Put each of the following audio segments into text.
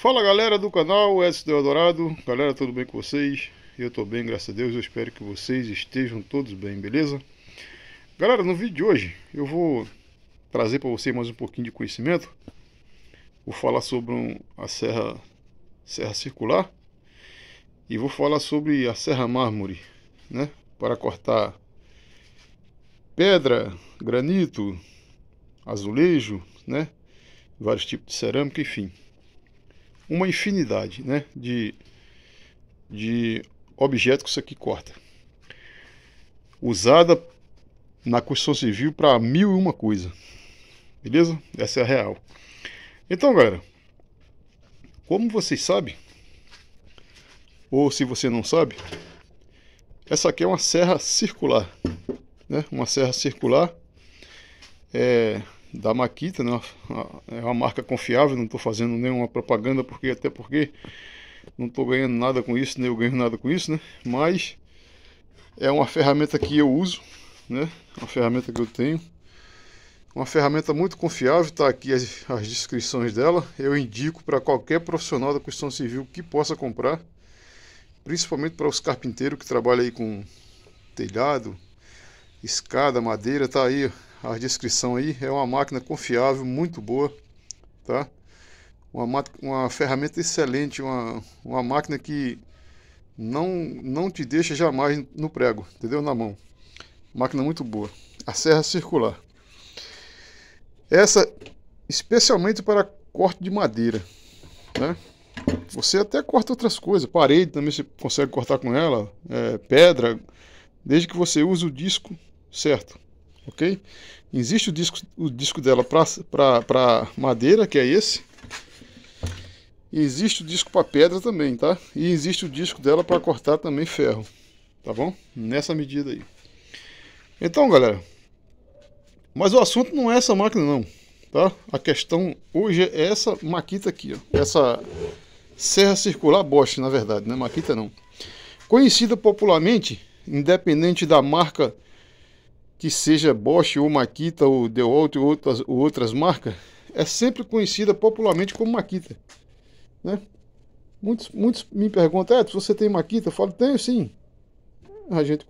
Fala galera do canal, Edson Deodorado. Galera, tudo bem com vocês? Eu tô bem, graças a Deus. Eu espero que vocês estejam todos bem, beleza? Galera, no vídeo de hoje eu vou trazer para vocês mais um pouquinho de conhecimento. Vou falar sobre um, a serra, serra circular e vou falar sobre a serra mármore, né? Para cortar pedra, granito, azulejo, né? Vários tipos de cerâmica, enfim uma infinidade né, de, de objetos que isso aqui corta. Usada na construção civil para mil e uma coisa. Beleza? Essa é a real. Então, galera, como vocês sabem, ou se você não sabe, essa aqui é uma serra circular, né? Uma serra circular é, da Makita, né? é uma marca confiável, não estou fazendo nenhuma propaganda, porque até porque não estou ganhando nada com isso, nem eu ganho nada com isso, né? Mas é uma ferramenta que eu uso, né? Uma ferramenta que eu tenho. Uma ferramenta muito confiável, está aqui as, as descrições dela. Eu indico para qualquer profissional da construção civil que possa comprar, principalmente para os carpinteiros que trabalham aí com telhado, escada, madeira, tá aí a descrição aí. É uma máquina confiável, muito boa, tá? Uma, uma ferramenta excelente, uma, uma máquina que não, não te deixa jamais no prego, entendeu? Na mão. Máquina muito boa. A serra circular. Essa especialmente para corte de madeira, né? Você até corta outras coisas, parede também você consegue cortar com ela, é, pedra, desde que você use o disco certo ok? Existe o disco, o disco dela para madeira, que é esse. existe o disco para pedra também, tá? E existe o disco dela para cortar também ferro, tá bom? Nessa medida aí. Então, galera, mas o assunto não é essa máquina não, tá? A questão hoje é essa maquita aqui, ó. Essa serra circular Bosch, na verdade, né? Maquita não. Conhecida popularmente, independente da marca que seja Bosch ou Makita ou DeWalt ou outras, ou outras marcas, é sempre conhecida popularmente como Makita. Né? Muitos, muitos me perguntam, é, você tem Makita? Eu falo, tenho sim. A gente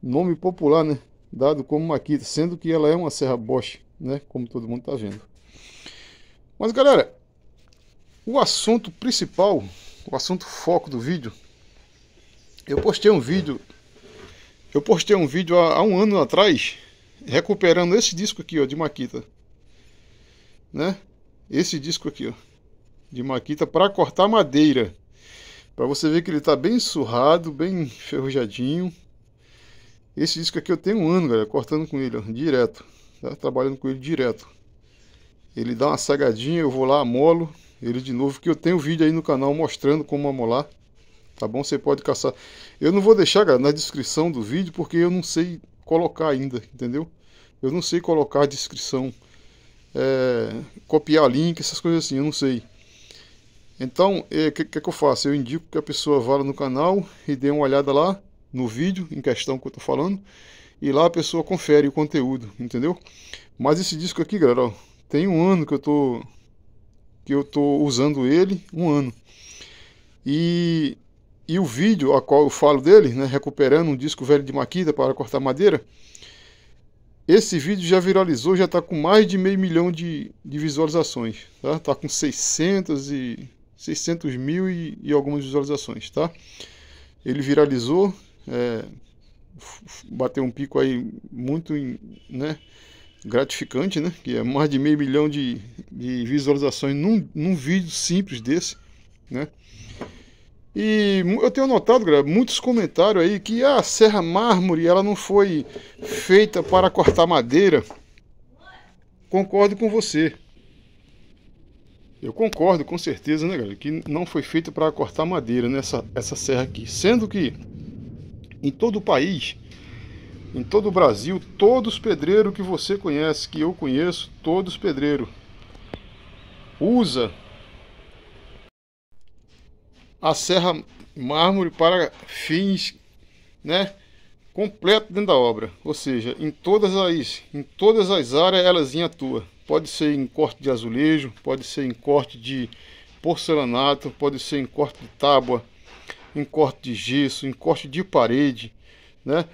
nome popular, né? Dado como Makita, sendo que ela é uma serra Bosch, né? Como todo mundo está vendo. Mas galera, o assunto principal, o assunto foco do vídeo, eu postei um vídeo eu postei um vídeo há, há um ano atrás recuperando esse disco aqui, ó, de Maquita. Né? Esse disco aqui, ó, de Maquita para cortar madeira. Para você ver que ele tá bem surrado, bem enferrujadinho. Esse disco aqui eu tenho um ano, galera, cortando com ele, ó, direto. Tá? Trabalhando com ele direto. Ele dá uma sagadinha, eu vou lá, amolo ele de novo, que eu tenho vídeo aí no canal mostrando como amolar tá bom? Você pode caçar. Eu não vou deixar, cara, na descrição do vídeo, porque eu não sei colocar ainda, entendeu? Eu não sei colocar a descrição, é, copiar link, essas coisas assim, eu não sei. Então, o é, que, que, é que eu faço? Eu indico que a pessoa vá no canal e dê uma olhada lá no vídeo em questão que eu tô falando. E lá a pessoa confere o conteúdo, entendeu? Mas esse disco aqui, galera, ó, tem um ano que eu tô que eu tô usando ele, um ano. E e o vídeo a qual eu falo dele, né, recuperando um disco velho de maquina para cortar madeira, esse vídeo já viralizou, já está com mais de meio milhão de, de visualizações, tá? Tá com 600 e 600 mil e, e algumas visualizações, tá? Ele viralizou, é, bateu um pico aí muito, né? gratificante, né? Que é mais de meio milhão de, de visualizações num, num vídeo simples desse, né? E eu tenho notado, galera, muitos comentários aí que a ah, serra mármore ela não foi feita para cortar madeira. Concordo com você. Eu concordo com certeza, né, galera, que não foi feita para cortar madeira nessa essa serra aqui, sendo que em todo o país, em todo o Brasil, todos os pedreiros que você conhece, que eu conheço, todos pedreiros usa a serra mármore para fins né, completo dentro da obra, ou seja, em todas as, em todas as áreas em atua. Pode ser em corte de azulejo, pode ser em corte de porcelanato, pode ser em corte de tábua, em corte de gesso, em corte de parede, né?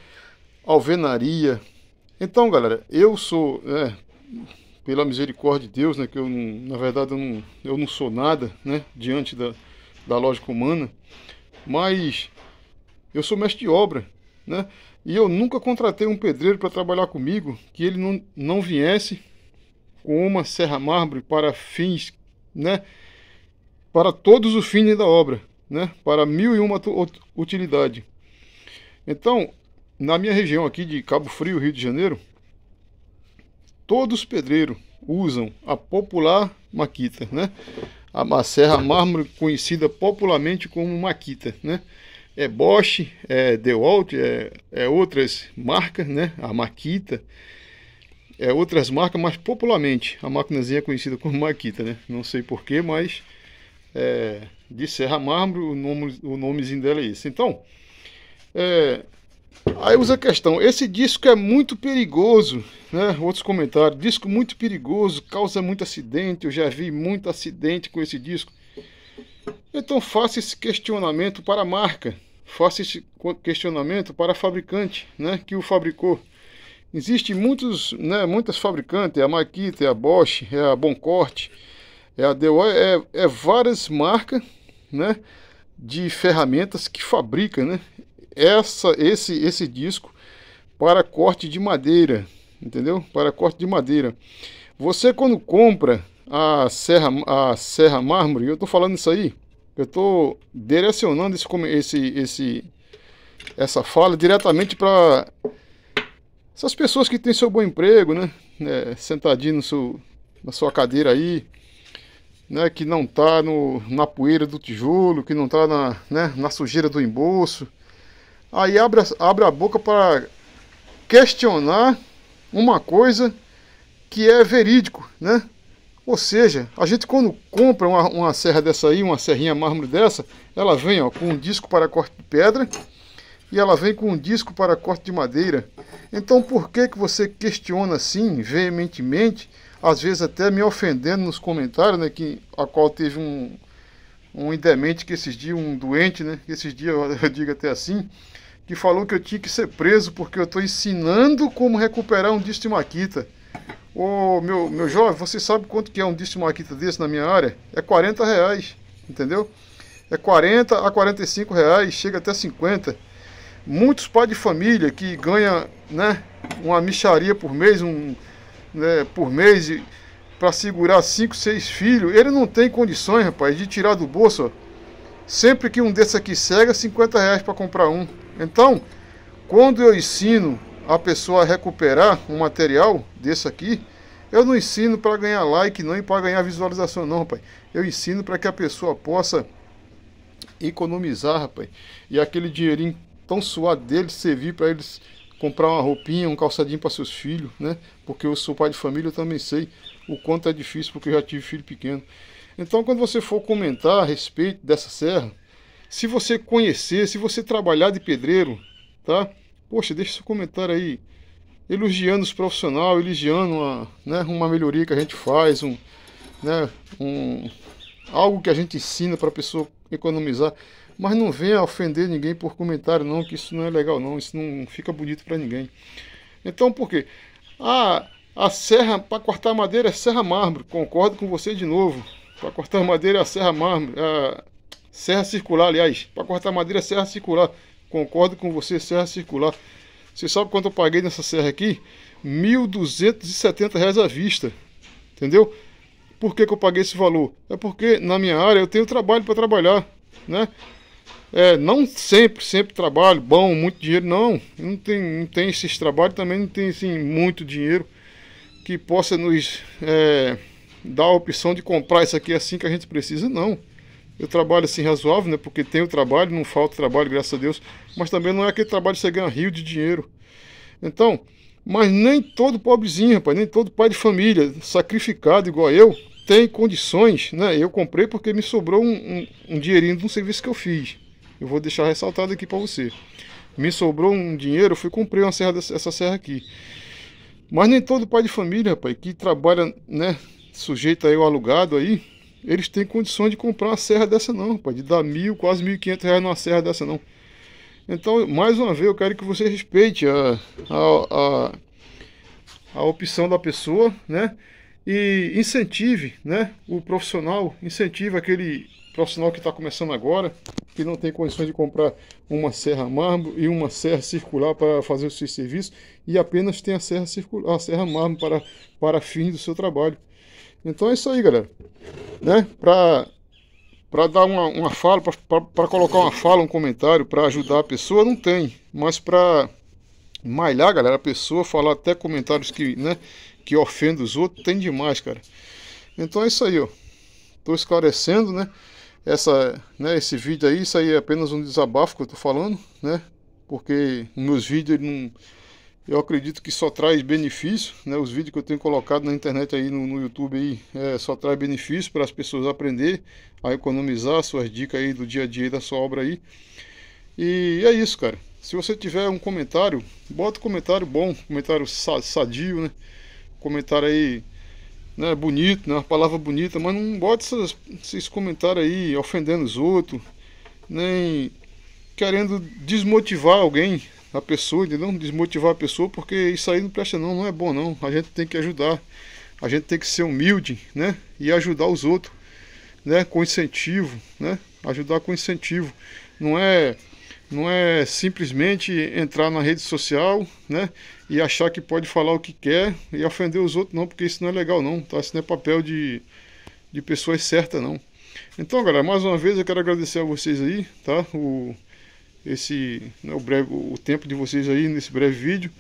alvenaria. Então, galera, eu sou, né, pela misericórdia de Deus, né, que eu, na verdade eu não, eu não sou nada né, diante da, da lógica humana, mas eu sou mestre de obra, né? E eu nunca contratei um pedreiro para trabalhar comigo que ele não, não viesse com uma serra mármore para fins, né? Para todos os fins da obra, né? Para mil e uma utilidade. Então, na minha região aqui de Cabo Frio, Rio de Janeiro, todos os pedreiros usam a popular maquita, né? a serra mármore conhecida popularmente como Maquita, né? É Bosch, é DeWalt, é, é outras marcas, né? A Maquita, é outras marcas, mas popularmente a maquinazinha é conhecida como Maquita, né? Não sei porquê, mas é, de Serra Mármore o, nome, o nomezinho dela é esse. Então, é, Aí usa a questão, esse disco é muito perigoso, né? Outros comentários, disco muito perigoso, causa muito acidente, eu já vi muito acidente com esse disco. Então faça esse questionamento para a marca, faça esse questionamento para a fabricante, né? Que o fabricou. Existem muitos, né, muitas fabricantes, é a Makita, é a Bosch, é a Boncorte, é a DeWalt, é, é, é várias marcas, né, de ferramentas que fabrica, né? essa, esse, esse disco para corte de madeira, entendeu? Para corte de madeira. Você quando compra a serra, a serra mármore, eu estou falando isso aí, eu estou direcionando esse, esse, esse, essa fala diretamente para essas pessoas que têm seu bom emprego, né? É, sentadinho no seu, na sua cadeira aí, né? Que não tá no, na poeira do tijolo, que não tá na, né? na sujeira do embolso, aí abre, abre a boca para questionar uma coisa que é verídico, né? Ou seja, a gente quando compra uma, uma serra dessa aí, uma serrinha mármore dessa, ela vem ó, com um disco para corte de pedra e ela vem com um disco para corte de madeira. Então por que, que você questiona assim, veementemente, às vezes até me ofendendo nos comentários, né, que, a qual teve um, um indemente que esses dias, um doente, né, que esses dias eu digo até assim, que falou que eu tinha que ser preso porque eu estou ensinando como recuperar um disco de maquita. Ô, meu, meu jovem, você sabe quanto que é um disco de maquita desse na minha área? É 40 reais, entendeu? É 40 a 45 reais, chega até 50. Muitos pais de família que ganha, né, uma micharia por mês, um, né, por mês para segurar 5, 6 filhos, ele não tem condições, rapaz, de tirar do bolso. Ó. Sempre que um desses aqui cega, 50 reais para comprar um. Então, quando eu ensino a pessoa a recuperar um material desse aqui, eu não ensino para ganhar like, não, para ganhar visualização, não, rapaz. Eu ensino para que a pessoa possa economizar, rapaz. E aquele dinheirinho tão suado dele servir para eles comprar uma roupinha, um calçadinho para seus filhos, né? Porque eu sou pai de família, eu também sei o quanto é difícil, porque eu já tive filho pequeno. Então, quando você for comentar a respeito dessa serra, se você conhecer, se você trabalhar de pedreiro, tá? Poxa, deixa seu comentário aí elogiando os profissionais, elogiando uma, né, uma melhoria que a gente faz, um, né, um, algo que a gente ensina para a pessoa economizar. Mas não venha ofender ninguém por comentário não, que isso não é legal não, isso não fica bonito para ninguém. Então por quê? Ah, a serra para cortar madeira é serra mármore, concordo com você de novo. Para cortar madeira é a serra mármore, a, Serra circular, aliás, para cortar madeira, serra circular. Concordo com você, serra circular. Você sabe quanto eu paguei nessa serra aqui? R$ 1.270 à vista. Entendeu? Por que, que eu paguei esse valor? É porque na minha área eu tenho trabalho para trabalhar, né? É, não sempre, sempre trabalho bom, muito dinheiro, não. Não tem, não tem esses trabalhos, também não tem assim, muito dinheiro que possa nos é, dar a opção de comprar isso aqui assim que a gente precisa, não eu trabalho assim razoável, né? Porque tenho trabalho, não falta trabalho, graças a Deus. Mas também não é aquele trabalho que você ganha rio de dinheiro. Então, mas nem todo pobrezinho, rapaz, nem todo pai de família sacrificado igual eu tem condições, né? Eu comprei porque me sobrou um, um, um dinheirinho de um serviço que eu fiz. Eu vou deixar ressaltado aqui para você. Me sobrou um dinheiro, eu fui comprei uma serra dessa, essa serra aqui. Mas nem todo pai de família, rapaz, que trabalha, né, sujeito aí ao alugado aí, eles têm condições de comprar uma serra dessa não, rapaz, de dar mil, quase mil e quinhentos reais numa serra dessa não. Então, mais uma vez, eu quero que você respeite a, a, a, a opção da pessoa, né? E incentive, né? O profissional, incentive aquele profissional que está começando agora, que não tem condições de comprar uma serra mármore e uma serra circular para fazer o seu serviço, e apenas tem a serra, circular, a serra mármore para, para fins do seu trabalho. Então é isso aí, galera. Né? Pra, pra dar uma, uma fala, pra, pra, pra colocar uma fala, um comentário, pra ajudar a pessoa, não tem. Mas pra malhar, galera, a pessoa, falar até comentários que, né, que ofendem os outros, tem demais, cara. Então é isso aí, ó. Tô esclarecendo, né? Essa, né, esse vídeo aí, isso aí é apenas um desabafo que eu tô falando, né? Porque nos meus vídeos não eu acredito que só traz benefício, né? Os vídeos que eu tenho colocado na internet aí no, no YouTube aí é, só traz benefício para as pessoas aprender a economizar suas dicas aí do dia a dia da sua obra aí. E é isso, cara. Se você tiver um comentário, bota um comentário bom, comentário sadio, né? Comentário aí né, bonito, né, uma palavra bonita, mas não bota esses comentários aí ofendendo os outros, nem querendo desmotivar alguém na pessoa, de desmotivar a pessoa, porque isso aí não presta não, não é bom não. A gente tem que ajudar, a gente tem que ser humilde, né? E ajudar os outros, né? Com incentivo, né? Ajudar com incentivo. Não é, não é simplesmente entrar na rede social, né? E achar que pode falar o que quer e ofender os outros não, porque isso não é legal não, tá? Isso não é papel de, de pessoas certas não. Então, galera, mais uma vez eu quero agradecer a vocês aí, tá? O esse né, o, breve, o tempo de vocês aí nesse breve vídeo.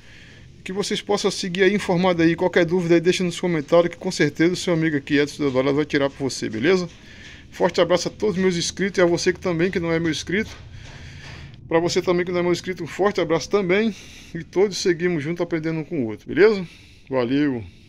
Que vocês possam seguir aí informado aí. Qualquer dúvida aí, deixa nos comentários que com certeza o seu amigo aqui, Edson Deodoro, vai tirar para você, beleza? Forte abraço a todos meus inscritos e a você que também que não é meu inscrito. Para você também que não é meu inscrito, um forte abraço também. E todos seguimos junto aprendendo um com o outro, beleza? Valeu!